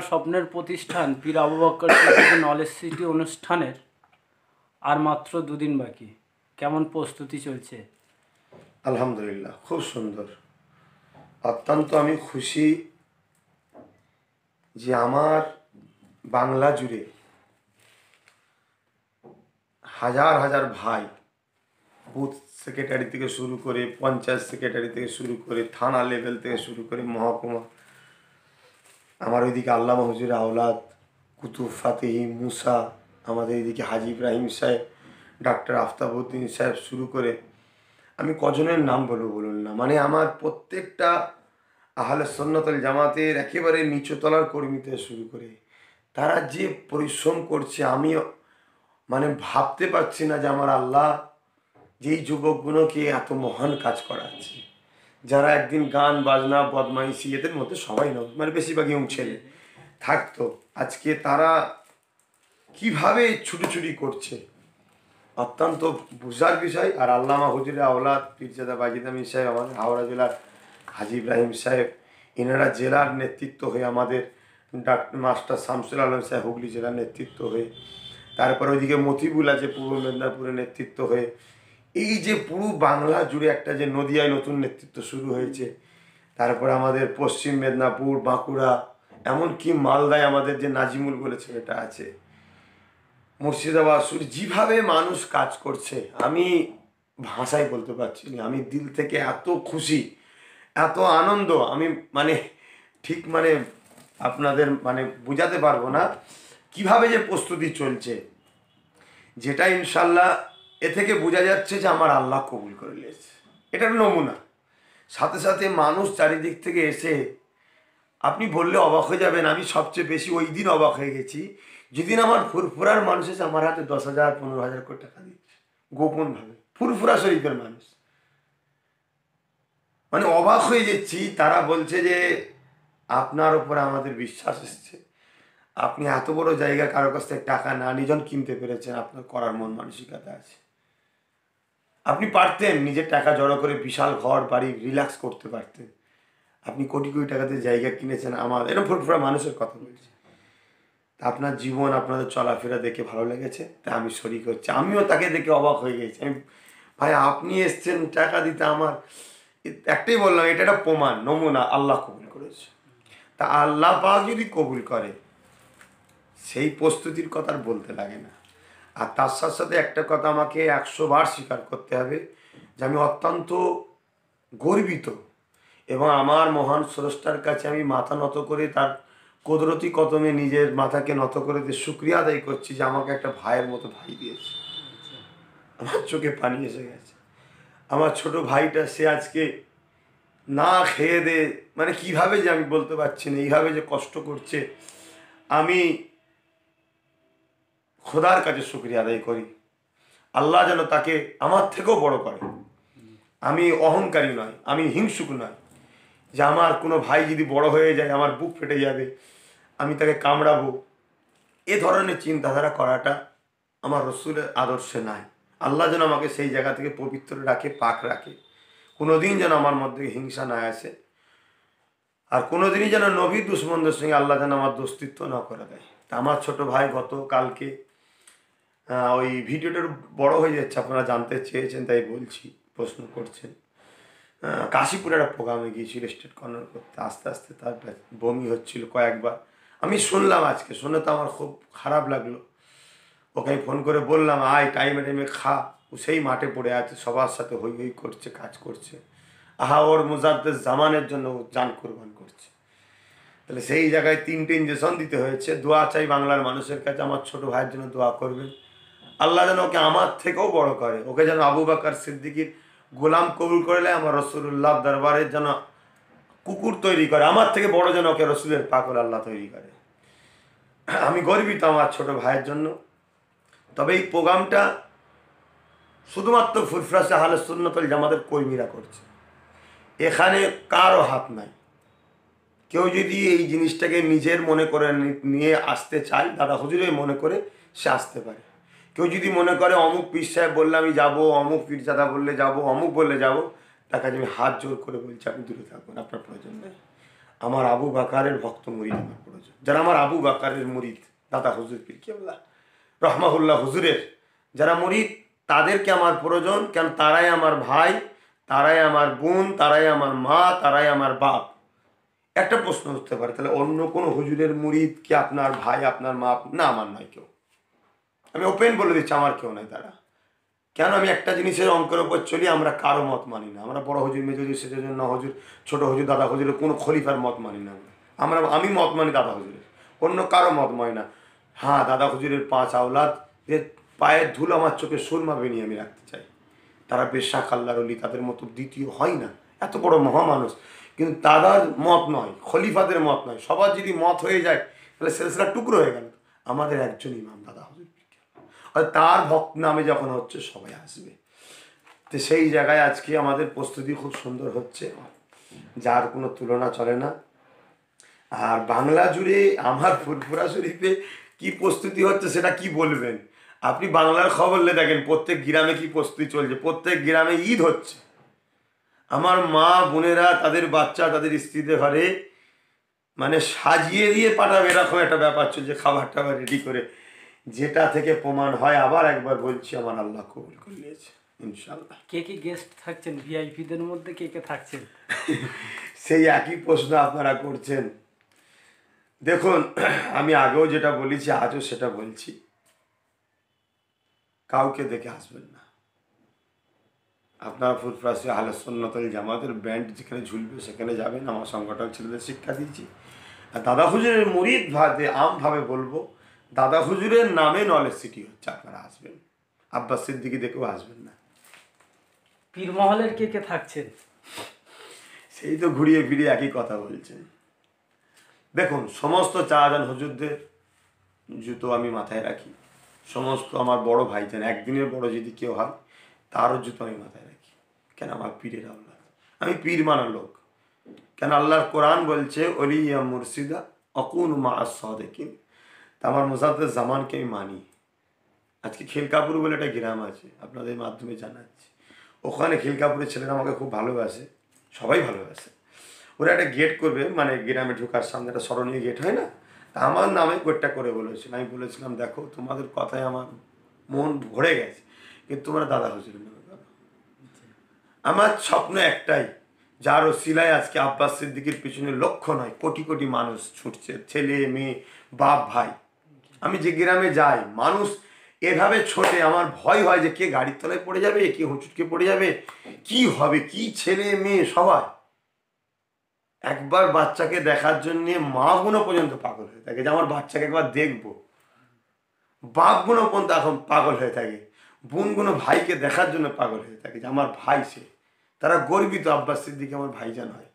আপনার স্বপ্নের প্রতিষ্ঠান পীর আবু বক্কর নলেজ সিটি অনুষ্ঠানের আর মাত্র দুদিন বাকি কেমন প্রস্তুতি চলছে আলহামদুলিল্লাহ খুব সুন্দর অত্যন্ত আমি খুশি যে আমার বাংলা জুড়ে হাজার হাজার ভাই বুথ সেক্রেটারি থেকে শুরু করে পঞ্চায়েত সেক্রেটারি থেকে শুরু করে থানা লেভেল থেকে শুরু করে মহকুমা আমার ওইদিকে আল্লামা হজুর আওলাদ কুতুব ফাতেহি মুসা আমাদের এদিকে হাজি ইব্রাহিম সাহেব ডাক্তার আফতাবুদ্দিন সাহেব শুরু করে আমি কজনের নাম বলবো বলুন না মানে আমার প্রত্যেকটা আহলে সন্ন্যতল জামাতের একেবারে নিচুতলার কর্মীতে শুরু করে তারা যে পরিশ্রম করছে আমি মানে ভাবতে পারছি না যে আমার আল্লাহ যেই যুবকগুলোকে এত মহান কাজ করাচ্ছে যারা একদিন গান বাজনা বদমাইশি এদের মধ্যে সবাই নয় মানে বেশিরভাগ ইয়ং ছেলে থাকতো আজকে তারা কিভাবে ছুটিছুটি করছে অত্যন্ত বোঝার বিষয় আর আল্লামা হুজুরে আওলাদ পিরজাদা বাজিদামি সাহেব আমাদের হাওড়া জেলার হাজি ইব্রাহিম সাহেব এনারা জেলার নেতৃত্ব হয়ে আমাদের ডাক্তার মাস্টার শামসুল আলম সাহেব হুগলি জেলার নেতৃত্ব হয়ে তারপর ওইদিকে মতিবুল আছে পূর্ব মেদিনীপুরের নেতৃত্ব হয়ে এই যে পুরো বাংলা জুড়ে একটা যে নদিয়ায় নতুন নেতৃত্ব শুরু হয়েছে তারপর আমাদের পশ্চিম মেদিনীপুর বাঁকুড়া এমনকি মালদায় আমাদের যে নাজিমুল বলে ছেলেটা আছে মুর্শিদাবাদ সুর যেভাবে মানুষ কাজ করছে আমি ভাষায় বলতে পারছি না আমি দিল থেকে এত খুশি এত আনন্দ আমি মানে ঠিক মানে আপনাদের মানে বোঝাতে পারবো না কিভাবে যে প্রস্তুতি চলছে যেটা ইনশাল্লাহ এ থেকে বোঝা যাচ্ছে যে আমার আল্লাহ কবুল করে নিয়েছে এটা নমুনা সাথে সাথে মানুষ চারিদিক থেকে এসে আপনি বললে অবাক হয়ে যাবেন আমি সবচেয়ে বেশি ওই দিন অবাক হয়ে গেছি যেদিন আমার ফুরফুরার মানুষ এসে আমার হাতে দশ হাজার পনেরো হাজার কোটি টাকা দিচ্ছে গোপনভাবে ফুরফুরা শরীফের মানুষ মানে অবাক হয়ে যাচ্ছি তারা বলছে যে আপনার ওপরে আমাদের বিশ্বাস এসছে আপনি এত বড় জায়গা কারোর কাছ থেকে টাকা না নিজন কিনতে পেরেছেন আপনার করার মন মানসিকতা আছে আপনি পারতেন নিজের টাকা জড়ো করে বিশাল ঘর বাড়ি রিল্যাক্স করতে পারতেন আপনি কোটি কোটি টাকাতে জায়গা কিনেছেন আমার এরকম ফুরফুরা মানুষের কথা বলছে তা আপনার জীবন আপনাদের চলাফেরা দেখে ভালো লেগেছে তা আমি শরিক হচ্ছে আমিও তাকে দেখে অবাক হয়ে গেছি আমি ভাই আপনি এসছেন টাকা দিতে আমার একটাই বললাম এটা একটা প্রমাণ নমুনা আল্লাহ কবুল করেছে তা আল্লাহ পা যদি কবুল করে সেই প্রস্তুতির কথা আর বলতে লাগে না আর তার সাথে সাথে একটা কথা আমাকে একশো বার স্বীকার করতে হবে যে আমি অত্যন্ত গর্বিত এবং আমার মহান স্রষ্টার কাছে আমি মাথা নত করে তার কুদরতি কদমে নিজের মাথাকে নত করে দিয়ে শুক্রিয়া আদায় করছি যে আমাকে একটা ভাইয়ের মতো ভাই দিয়েছে আমার চোখে পানি এসে গেছে আমার ছোট ভাইটা সে আজকে না খেয়ে দে মানে কিভাবে যে আমি বলতে পারছি না এইভাবে যে কষ্ট করছে আমি খোদার কাছে শুক্রিয়া আদায় করি আল্লাহ যেন তাকে আমার থেকেও বড় করে আমি অহংকারী নয় আমি হিংসুক নয় যে আমার কোনো ভাই যদি বড় হয়ে যায় আমার বুক ফেটে যাবে আমি তাকে কামড়াবো এ ধরনের চিন্তাধারা করাটা আমার রসুলের আদর্শে নাই আল্লাহ যেন আমাকে সেই জায়গা থেকে পবিত্র রাখে পাক রাখে কোনোদিন যেন আমার মধ্যে হিংসা না আসে আর কোনোদিনই যেন নবী দুশ্মনদের সঙ্গে আল্লাহ যেন আমার দোস্তিত্ব না করে দেয় তা আমার ছোট ভাই গত কালকে ওই ভিডিওটার বড় হয়ে যাচ্ছে আপনারা জানতে চেয়েছেন তাই বলছি প্রশ্ন করছেন কাশীপুরে একটা প্রোগ্রামে গিয়েছিল স্টেট কর্নার করতে আস্তে আস্তে তার বমি হচ্ছিল কয়েকবার আমি শুনলাম আজকে শুনে তো আমার খুব খারাপ লাগলো ওকে ফোন করে বললাম আয় টাইমে টাইমে খা ও সেই মাঠে পড়ে আছে সবার সাথে হই হই করছে কাজ করছে আহা ওর মুজাদ্দের জামানের জন্য ও যান কোরবান করছে তাহলে সেই জায়গায় তিনটে ইঞ্জেকশন দিতে হয়েছে দোয়া চাই বাংলার মানুষের কাছে আমার ছোট ভাইয়ের জন্য দোয়া করবেন আল্লাহ যেন ওকে আমার থেকেও বড় করে ওকে যেন আবু বাকার সিদ্দিকির গোলাম কবুল করলে আমার রসুল্লাহ দরবারের যেন কুকুর তৈরি করে আমার থেকে বড় যেন ওকে রসুলের পাকল আল্লাহ তৈরি করে আমি গর্বিত আমার ছোট ভাইয়ের জন্য তবে এই প্রোগ্রামটা শুধুমাত্র ফুরফরাসে হালে সুন্নতল জামাতের কর্মীরা করছে এখানে কারও হাত নাই কেউ যদি এই জিনিসটাকে নিজের মনে করে নিয়ে আসতে চায় দাদা হুজুরে মনে করে সে আসতে পারে কেউ যদি মনে করে অমুক পীর সাহেব বললে আমি যাবো অমুক পীর দাদা বললে যাব অমুক বললে যাব তার কাছে আমি হাত জোর করে বলছি আপনি দূরে থাকবেন আপনার প্রয়োজন নেই আমার আবু বাকারের ভক্ত মুরিদ আমার প্রয়োজন যারা আমার আবু বাকারের মুরিদ দাদা হুজুর পীর কেবলা রহমাহুল্লাহ হুজুরের যারা মুরিদ তাদেরকে আমার প্রয়োজন কেন তারাই আমার ভাই তারাই আমার বোন তারাই আমার মা তারাই আমার বাপ একটা প্রশ্ন উঠতে পারে তাহলে অন্য কোনো হুজুরের মুরিদ কি আপনার ভাই আপনার মা না আমার নয় কেউ আমি ওপেন বলে দিচ্ছি আমার কেউ নাই তারা কেন আমি একটা জিনিসের অঙ্কের ওপর চলি আমরা কারো মত মানি না আমরা বড় হজুর মেজ হজুর সেজ ন হজুর ছোটো হজুর দাদা হজুরের কোনো খলিফার মত মানি না আমরা আমি মত মানি দাদা হজুরের অন্য কারো মত মানি না হ্যাঁ দাদা হজুরের পাঁচ আওলাদ যে পায়ের ধুলো আমার চোখে সুরমা বেনিয়ে আমি রাখতে চাই তারা বেশা কাল্লার রলি তাদের মতো দ্বিতীয় হয় না এত বড় মহামানুষ কিন্তু দাদার মত নয় খলিফাদের মত নয় সবার যদি মত হয়ে যায় তাহলে সেলসেলা টুকরো হয়ে গেল আমাদের একজন ইমাম দাদা তার ভক্ত নামে যখন হচ্ছে সবাই আসবে তো সেই জায়গায় আজকে আমাদের প্রস্তুতি খুব সুন্দর হচ্ছে যার কোনো তুলনা চলে না আর বাংলা জুড়ে আমার ফুরফুরা শরীফে কি প্রস্তুতি হচ্ছে সেটা কি বলবেন আপনি বাংলার খবর লে দেখেন প্রত্যেক গ্রামে কি প্রস্তুতি চলছে প্রত্যেক গ্রামে ঈদ হচ্ছে আমার মা বোনেরা তাদের বাচ্চা তাদের স্ত্রীদের ঘরে মানে সাজিয়ে দিয়ে পাঠাবে এরকম একটা ব্যাপার চলছে খাবার টাবার রেডি করে যেটা থেকে প্রমাণ হয় আবার একবার বলছি আমার আল্লাহ কবুল করে নিয়েছে ইনশাল্লাহ কে কে গেস্ট থাকছেন ভিআইপিদের মধ্যে কে কে থাকছেন সেই একই প্রশ্ন আপনারা করছেন দেখুন আমি আগেও যেটা বলেছি আজও সেটা বলছি কাউকে দেখে আসবেন না আপনার ফুটপ্রাসে আহলে সন্ন্যতল জামাতের ব্যান্ড যেখানে ঝুলবে সেখানে যাবেন আমার সংগঠন ছেলেদের শিক্ষা দিয়েছি আর দাদা হুজুরের মরিদ ভাতে আমভাবে বলবো দাদা হুজুরের নামে নলেজ সিটি হচ্ছে আপনারা আসবেন আব্বাস সিদ্দিকি দেখেও আসবেন না পীর মহলের কে কে থাকছেন সেই তো ঘুরিয়ে ফিরিয়ে একই কথা বলছেন দেখুন সমস্ত যান হুজুরদের জুতো আমি মাথায় রাখি সমস্ত আমার বড় ভাইজান একদিনের বড় যদি কেউ হয় তারও জুতো আমি মাথায় রাখি কেন আমার পীরের আল্লাহ আমি পীর মানার লোক কেন আল্লাহর কোরআন বলছে অলিয়া মুর্শিদা অকুন মা আস তা আমার জামানকে আমি মানি আজকে খিলকাপুর বলে একটা গ্রাম আছে আপনাদের মাধ্যমে জানাচ্ছি ওখানে খিলকাপুরের ছেলেরা আমাকে খুব ভালোবাসে সবাই ভালোবাসে ওরা একটা গেট করবে মানে গ্রামে ঢোকার সামনে একটা স্মরণীয় গেট হয় না তা আমার নামে গেটটা করে বলেছিল আমি বলেছিলাম দেখো তোমাদের কথায় আমার মন ভরে গেছে কিন্তু তোমরা দাদা হয়েছিল আমার স্বপ্ন একটাই যার ওসিলায় আজকে আব্বাস সিদ্দিকির পিছনে লক্ষ নয় কোটি কোটি মানুষ ছুটছে ছেলে মেয়ে বাপ ভাই আমি যে গ্রামে যাই মানুষ এভাবে ছোটে আমার ভয় হয় যে কে গাড়ির তলায় পড়ে যাবে কে হুঁচুটকে পড়ে যাবে কি হবে কি ছেলে মেয়ে সবাই একবার বাচ্চাকে দেখার জন্যে মা বোনও পর্যন্ত পাগল হয়ে থাকে যে আমার বাচ্চাকে একবার দেখবো বাপগুলো পর্যন্ত এখন পাগল হয়ে থাকে বোনগুলো ভাইকে দেখার জন্য পাগল হয়ে থাকে যে আমার ভাই সে তারা গর্বিত আব্বাসের দিকে আমার ভাইজান হয়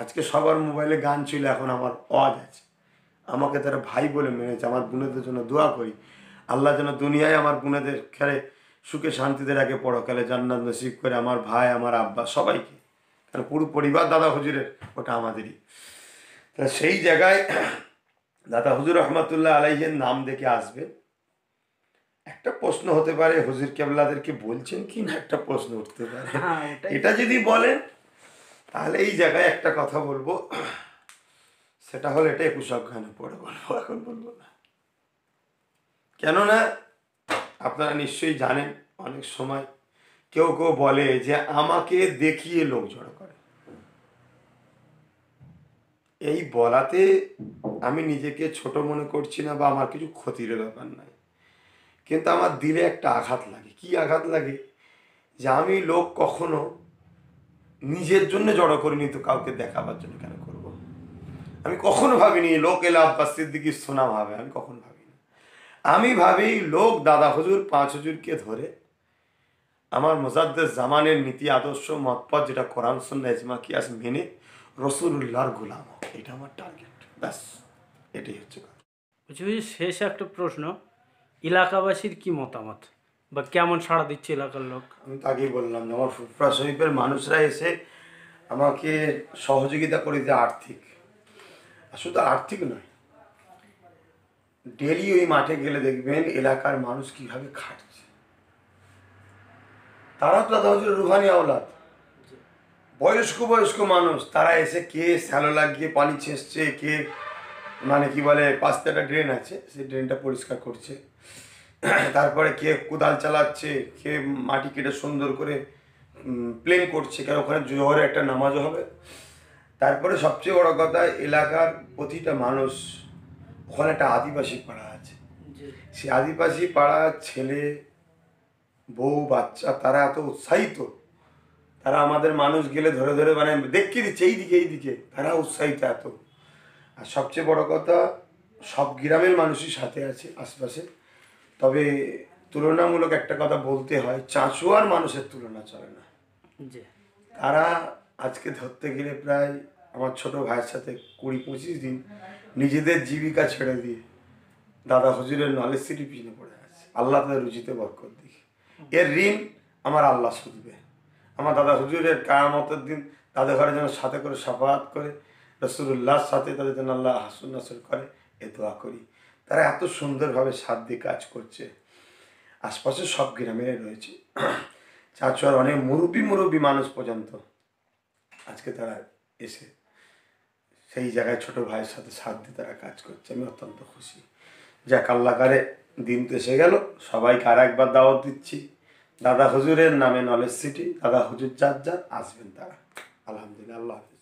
আজকে সবার মোবাইলে গান ছিল এখন আমার পাওয়া আছে আমাকে তারা ভাই বলে মেনেছে আমার বোনেদের জন্য দোয়া করি আল্লাহ যেন দুনিয়ায় আমার বোনেদের খেলে সুখে শান্তিতে রাখে পরকালে জান্নাত নসিব করে আমার ভাই আমার আব্বা সবাইকে কারণ পুরো পরিবার দাদা হুজুরের ওটা আমাদেরই তা সেই জায়গায় দাদা হুজুর রহমতুল্লাহ আলাইহের নাম দেখে আসবে একটা প্রশ্ন হতে পারে হুজুর কেবলাদেরকে বলছেন কি না একটা প্রশ্ন উঠতে পারে হ্যাঁ, এটা যদি বলেন তাহলে এই জায়গায় একটা কথা বলবো সেটা হলো এটা একুশ অজ্ঞানে পড়ে বলবো এখন বলবো না কেননা আপনারা নিশ্চয়ই জানেন অনেক সময় কেউ কেউ বলে যে আমাকে দেখিয়ে লোক জড়ো করে এই বলাতে আমি নিজেকে ছোট মনে করছি না বা আমার কিছু ক্ষতির ব্যাপার নাই কিন্তু আমার দিলে একটা আঘাত লাগে কি আঘাত লাগে যে আমি লোক কখনো নিজের জন্য জড়ো করিনি তো কাউকে দেখাবার জন্য কেন আমি কখনো ভাবিনি লোক এলাভ বা সিদ্দিকি সোনা ভাবে আমি কখনো ভাবিনি আমি ভাবি লোক দাদা হুজুর পাঁচ হুজুরকে ধরে আমার মোজাদ্দের জামানের নীতি আদর্শ মতপথ যেটা কোরআন এজমা ইজমা আজ মেনে রসুল্লাহর গোলাম এটা আমার টার্গেট ব্যাস এটাই হচ্ছে বলছি বুঝি শেষ একটা প্রশ্ন এলাকাবাসীর কি মতামত বা কেমন সাড়া দিচ্ছে এলাকার লোক আমি তাকেই বললাম যে আমার ফুফরা শরীফের মানুষরা এসে আমাকে সহযোগিতা করে যে আর্থিক শুধু আর্থিক নয় ডেলি ওই মাঠে গেলে দেখবেন এলাকার মানুষ কিভাবে খাটছে তারা তো দাদা হচ্ছে রুহানি আওলাদ বয়স্ক বয়স্ক মানুষ তারা এসে কে স্যালো লাগিয়ে পানি ছেঁচছে কে মানে কি বলে পাশে একটা ড্রেন আছে সেই ড্রেনটা পরিষ্কার করছে তারপরে কে কোদাল চালাচ্ছে কে মাটি কেটে সুন্দর করে প্লেন করছে কারণ ওখানে জোহরে একটা নামাজও হবে তারপরে সবচেয়ে বড় কথা এলাকার প্রতিটা মানুষ ওখানে একটা আদিবাসী পাড়া আছে সেই আদিবাসী পাড়ার ছেলে বউ বাচ্চা তারা এত উৎসাহিত তারা আমাদের মানুষ গেলে ধরে ধরে মানে দেখিয়ে দিচ্ছে এই দিকে এই দিকে তারা উৎসাহিত এত আর সবচেয়ে বড় কথা সব গ্রামের মানুষই সাথে আছে আশপাশে তবে তুলনামূলক একটা কথা বলতে হয় চাঁচুয়ার মানুষের তুলনা চলে না তারা আজকে ধরতে গেলে প্রায় আমার ছোট ভাইয়ের সাথে কুড়ি পঁচিশ দিন নিজেদের জীবিকা ছেড়ে দিয়ে দাদা হুজুরের নলেজ সিটি পিছনে পড়ে আছে আল্লাহ তাদের রুচিতে বরকত দিক এর ঋণ আমার আল্লাহ শুধবে আমার দাদা হুজুরের কায়ামতের দিন তাদের ঘরে যেন সাথে করে সাফাত করে রসুল্লাহর সাথে তাদের যেন আল্লাহ হাসুন নাসুর করে এ দোয়া করি তারা এত সুন্দরভাবে সাত দিয়ে কাজ করছে আশপাশে সব গ্রামে রয়েছে চাচুয়ার অনেক মুরব্বী মুরব্বী মানুষ পর্যন্ত আজকে তারা এসে সেই জায়গায় ছোট ভাইয়ের সাথে সাথ দিয়ে তারা কাজ করছে আমি অত্যন্ত খুশি যাক আল্লাহকারে দিন তো এসে গেল সবাইকে আর একবার দাওয়াত দিচ্ছি দাদা হুজুরের নামে নলেজ সিটি দাদা হুজুর যার যার আসবেন তারা আলহামদুলিল্লাহ আল্লাহ